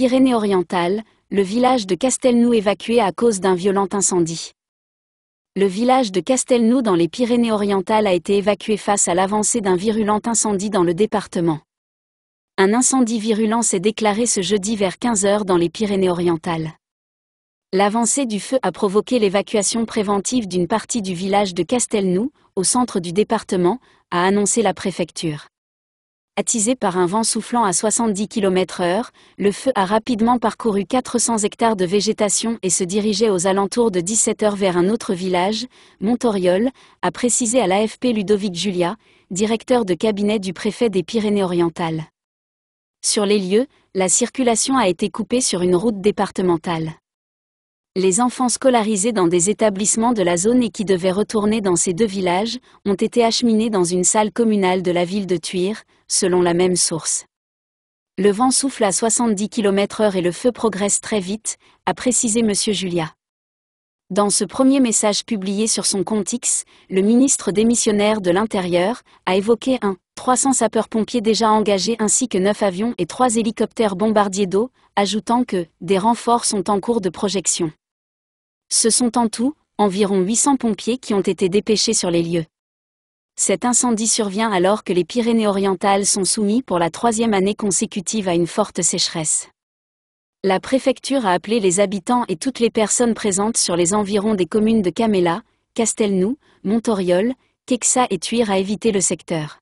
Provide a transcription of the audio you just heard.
Pyrénées-Orientales, le village de Castelnou évacué à cause d'un violent incendie. Le village de Castelnou dans les Pyrénées-Orientales a été évacué face à l'avancée d'un virulent incendie dans le département. Un incendie virulent s'est déclaré ce jeudi vers 15h dans les Pyrénées-Orientales. L'avancée du feu a provoqué l'évacuation préventive d'une partie du village de Castelnou, au centre du département, a annoncé la préfecture. Attisé par un vent soufflant à 70 km/h, le feu a rapidement parcouru 400 hectares de végétation et se dirigeait aux alentours de 17 heures vers un autre village, Montoriol, a précisé à l'AFP Ludovic Julia, directeur de cabinet du préfet des Pyrénées-Orientales. Sur les lieux, la circulation a été coupée sur une route départementale. Les enfants scolarisés dans des établissements de la zone et qui devaient retourner dans ces deux villages ont été acheminés dans une salle communale de la ville de Thuir, selon la même source. Le vent souffle à 70 km/h et le feu progresse très vite, a précisé M. Julia. Dans ce premier message publié sur son compte X, le ministre démissionnaire de l'Intérieur a évoqué un 300 sapeurs-pompiers déjà engagés ainsi que 9 avions et 3 hélicoptères bombardiers d'eau, ajoutant que des renforts sont en cours de projection. Ce sont en tout, environ 800 pompiers qui ont été dépêchés sur les lieux. Cet incendie survient alors que les Pyrénées-Orientales sont soumis pour la troisième année consécutive à une forte sécheresse. La préfecture a appelé les habitants et toutes les personnes présentes sur les environs des communes de Caméla, Castelnou, Montoriol, Quexa et Tuire à éviter le secteur.